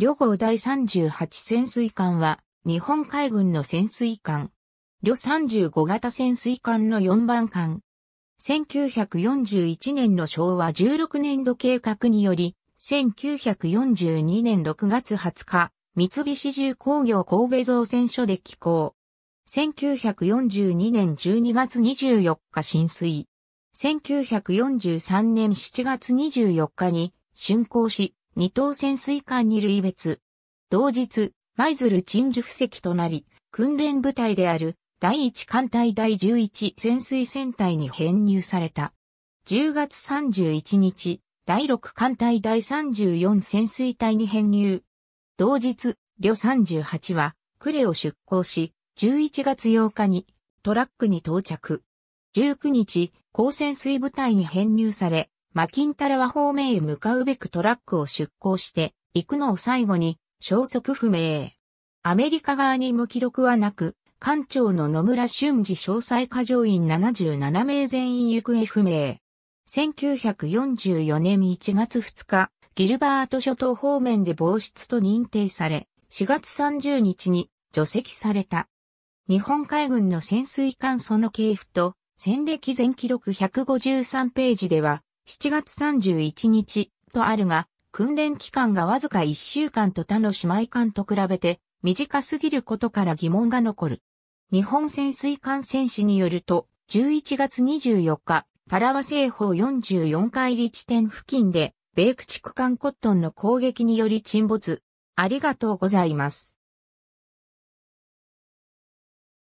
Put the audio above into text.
旅号第38潜水艦は、日本海軍の潜水艦。旅35型潜水艦の4番艦。1941年の昭和16年度計画により、1942年6月20日、三菱重工業神戸造船所で寄港。1942年12月24日浸水。1943年7月24日に竣工し、二等潜水艦に類別。同日、舞鶴鎮守布石となり、訓練部隊である第一艦隊第11潜水船隊に編入された。10月31日、第六艦隊第34潜水隊に編入。同日、旅38は、呉を出港し、11月8日にトラックに到着。19日、高潜水部隊に編入され、マキンタラワ方面へ向かうべくトラックを出港して、行くのを最後に、消息不明。アメリカ側にも記録はなく、艦長の野村俊二詳細過乗員77名全員行方不明。1944年1月2日、ギルバート諸島方面で防失と認定され、4月30日に除籍された。日本海軍の潜水艦その系譜と、戦歴全記録153ページでは、7月31日とあるが、訓練期間がわずか1週間と他の姉妹艦と比べて短すぎることから疑問が残る。日本潜水艦戦士によると、11月24日、パラワ西方44海里地点付近で、米駆逐艦コットンの攻撃により沈没。ありがとうございます。